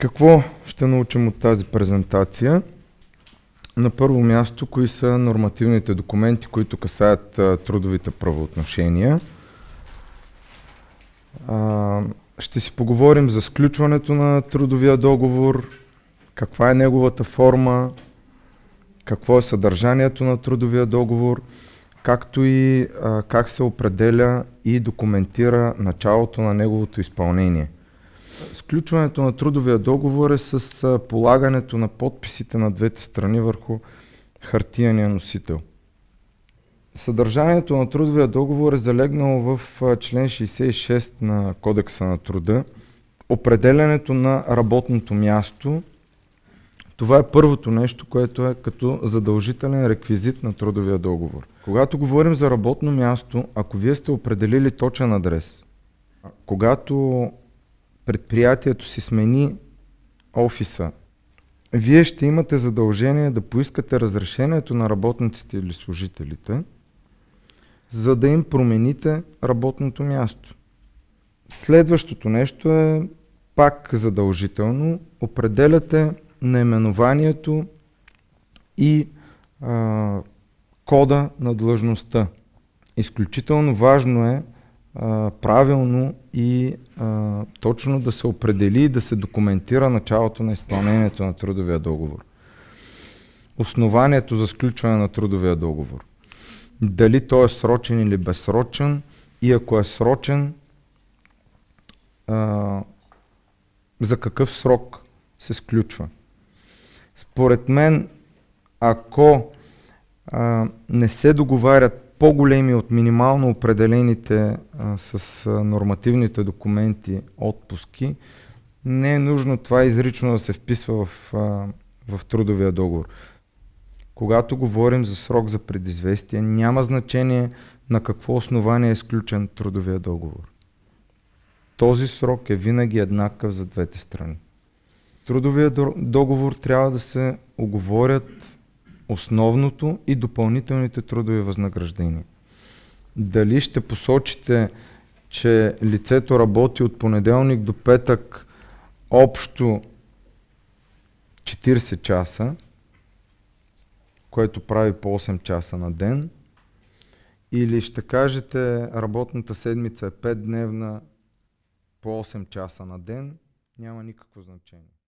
Какво ще научим от тази презентация? На първо място, кои са нормативните документи, които касаят а, трудовите правоотношения. А, ще си поговорим за сключването на трудовия договор, каква е неговата форма, какво е съдържанието на трудовия договор, както и а, как се определя и документира началото на неговото изпълнение – Сключването на трудовия договор е с полагането на подписите на двете страни върху хартияния носител. Съдържанието на трудовия договор е залегнало в член 66 на Кодекса на труда. Определянето на работното място. Това е първото нещо, което е като задължителен реквизит на трудовия договор. Когато говорим за работно място, ако вие сте определили точен адрес, когато предприятието си смени офиса, вие ще имате задължение да поискате разрешението на работниците или служителите, за да им промените работното място. Следващото нещо е пак задължително. Определяте наименованието и а, кода на длъжността. Изключително важно е правилно и а, точно да се определи и да се документира началото на изпълнението на трудовия договор. Основанието за сключване на трудовия договор. Дали той е срочен или безсрочен и ако е срочен, а, за какъв срок се сключва. Според мен, ако а, не се договарят по-големи от минимално определените а, с а, нормативните документи отпуски, не е нужно това изрично да се вписва в, а, в трудовия договор. Когато говорим за срок за предизвестие, няма значение на какво основание е изключен трудовия договор. Този срок е винаги еднакъв за двете страни. Трудовия договор трябва да се оговорят основното и допълнителните трудови възнаграждения. Дали ще посочите, че лицето работи от понеделник до петък общо 40 часа, което прави по 8 часа на ден, или ще кажете работната седмица е 5 дневна по 8 часа на ден, няма никакво значение.